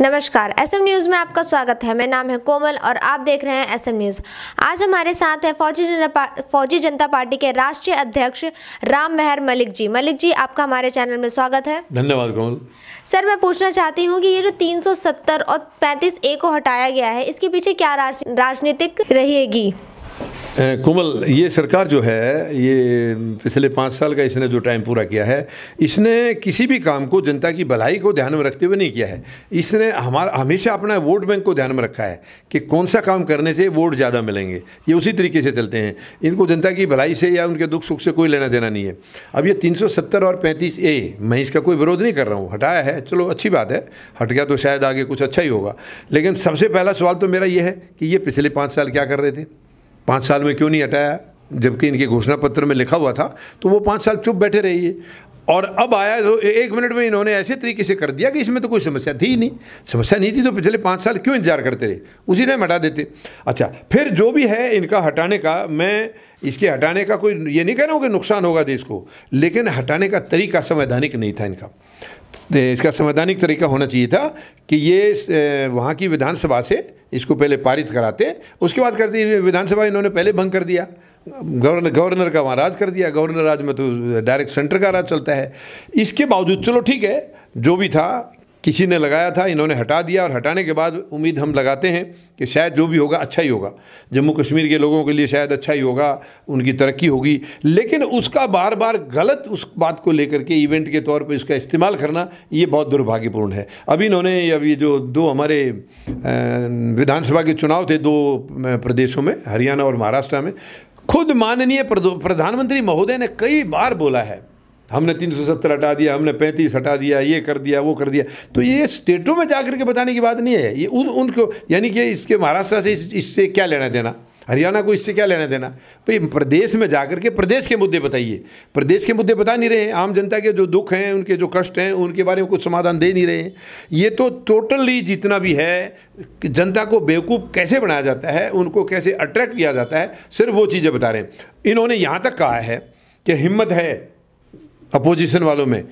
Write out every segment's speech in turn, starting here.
नमस्कार SM news में आपका स्वागत है मेरा नाम है कोमल और आप देख रहे हैं एसएम न्यूज़ आज हमारे साथ है फौजी जनता फौजी जनता पार्टी के राष्ट्रीय अध्यक्ष राम मेहर मलिक जी मलिक जी आपका हमारे चैनल में स्वागत है धन्यवाद कोमल सर मैं पूछना चाहती हूँ कि ये जो 370 और 35 ए को हटाया गया है इसके पीछे क्या राज, राजनीतिक रहेगी कुमल ये सरकार जो है ये पिछले पाँच साल का इसने जो टाइम पूरा किया है इसने किसी भी काम को जनता की भलाई को ध्यान में रखते हुए नहीं किया है इसने हमारा हमेशा अपना वोट बैंक को ध्यान में रखा है कि कौन सा काम करने से वोट ज़्यादा मिलेंगे ये उसी तरीके से चलते हैं इनको जनता की भलाई से या उनके दुख सुख से कोई लेना देना नहीं है अब ये तीन और पैंतीस ए मैं इसका कोई विरोध नहीं कर रहा हूँ हटाया है चलो अच्छी बात है हट गया तो शायद आगे कुछ अच्छा ही होगा लेकिन सबसे पहला सवाल तो मेरा ये है कि ये पिछले पाँच साल क्या कर रहे थे पाँच साल में क्यों नहीं हटाया जबकि इनके घोषणा पत्र में लिखा हुआ था तो वो पाँच साल चुप बैठे रहिए और अब आया तो एक मिनट में इन्होंने ऐसे तरीके से कर दिया कि इसमें तो कोई समस्या थी ही नहीं समस्या नहीं थी तो पिछले पाँच साल क्यों इंतजार करते रहे उसी ने हटा देते अच्छा फिर जो भी है इनका हटाने का मैं इसके हटाने का कोई ये नहीं कह रहा हूँ कि नुकसान होगा देश को लेकिन हटाने का तरीका संवैधानिक नहीं था इनका तो इसका संवैधानिक तरीका होना चाहिए था कि ये वहाँ की विधानसभा से इसको पहले पारित कराते उसके बाद करते विधानसभा इन्होंने पहले भंग कर दिया गवर्नर गवर्नर का वहाँ राज कर दिया गवर्नर राज में तो डायरेक्ट सेंटर का राज चलता है इसके बावजूद चलो ठीक है जो भी था किसी ने लगाया था इन्होंने हटा दिया और हटाने के बाद उम्मीद हम लगाते हैं कि शायद जो भी होगा अच्छा ही होगा जम्मू कश्मीर के लोगों के लिए शायद अच्छा ही होगा उनकी तरक्की होगी लेकिन उसका बार बार गलत उस बात को लेकर के इवेंट के तौर पर इसका इस्तेमाल करना ये बहुत दुर्भाग्यपूर्ण है अभी इन्होंने अभी जो दो हमारे विधानसभा के चुनाव थे दो प्रदेशों में हरियाणा और महाराष्ट्र में खुद माननीय प्रधानमंत्री महोदय ने कई बार बोला है हमने 370 हटा दिया हमने 35 हटा दिया ये कर दिया वो कर दिया तो ये स्टेटों में जा के बताने की बात नहीं है ये उन उनको यानी कि इसके महाराष्ट्र से इससे क्या लेना देना हरियाणा को इससे क्या लेना देना भाई प्रदेश में जाकर के प्रदेश के मुद्दे बताइए प्रदेश के मुद्दे बता नहीं रहे हैं आम जनता के जो दुख हैं उनके जो कष्ट हैं उनके बारे में कुछ समाधान दे नहीं रहे हैं ये तो टोटली जितना भी है जनता को बेवकूफ़ कैसे बनाया जाता है उनको कैसे अट्रैक्ट किया जाता है सिर्फ वो चीज़ें बता रहे हैं इन्होंने यहाँ तक कहा है कि हिम्मत है अपोजिशन वालों में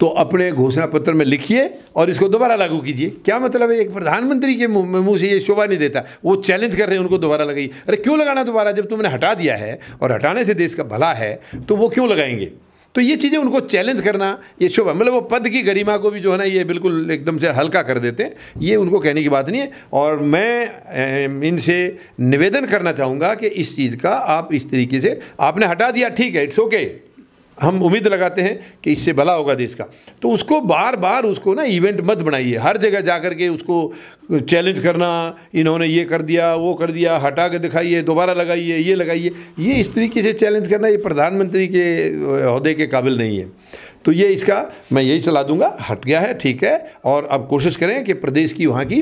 तो अपने घोषणा पत्र में लिखिए और इसको दोबारा लागू कीजिए क्या मतलब है एक प्रधानमंत्री के मुंह से ये शोभा नहीं देता वो चैलेंज कर रहे हैं उनको दोबारा लगाइए अरे क्यों लगाना दोबारा जब तुमने हटा दिया है और हटाने से देश का भला है तो वो क्यों लगाएंगे तो ये चीज़ें उनको चैलेंज करना ये शोभा मतलब वो पद की गरिमा को भी जो है ना ये बिल्कुल एकदम से हल्का कर देते हैं ये उनको कहने की बात नहीं है और मैं इनसे निवेदन करना चाहूँगा कि इस चीज़ का आप इस तरीके से आपने हटा दिया ठीक है इट्स ओके हम उम्मीद लगाते हैं कि इससे भला होगा देश का तो उसको बार बार उसको ना इवेंट मत बनाइए हर जगह जा कर के उसको चैलेंज करना इन्होंने ये कर दिया वो कर दिया हटा के दिखाइए दोबारा लगाइए ये लगाइए ये इस तरीके से चैलेंज करना ये प्रधानमंत्री के अहदे के काबिल नहीं है तो ये इसका मैं यही सलाह दूंगा हट गया है ठीक है और अब कोशिश करें कि प्रदेश की वहाँ की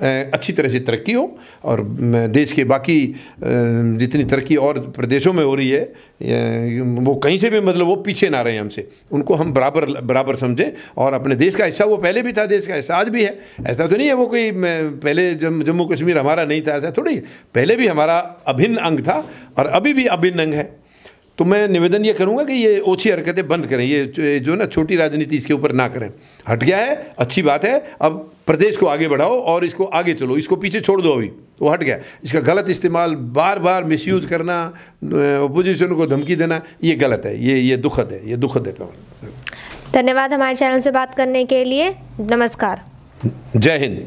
अच्छी तरह से तरक्की हो और देश के बाकी जितनी तरक्की और प्रदेशों में हो रही है वो कहीं से भी मतलब वो पीछे ना रहे हमसे उनको हम बराबर बराबर समझें और अपने देश का हिस्सा वो पहले भी था देश का हिस्सा आज भी है ऐसा तो नहीं है वो कोई पहले जम, जम्मू कश्मीर हमारा नहीं था ऐसा थोड़ी पहले भी हमारा अभिन्न अंग था और अभी भी अभिन्न अंग है तो मैं निवेदन ये करूँगा कि ये ओछी हरकतें बंद करें ये जो ना छोटी राजनीति इसके ऊपर ना करें हट गया है अच्छी बात है अब प्रदेश को आगे बढ़ाओ और इसको आगे चलो इसको पीछे छोड़ दो अभी वो हट गया इसका गलत इस्तेमाल बार बार मिसयूज करना अपोजिशन को धमकी देना ये गलत है ये ये दुखद है ये दुखद है कमल धन्यवाद हमारे चैनल से बात करने के लिए नमस्कार जय हिंद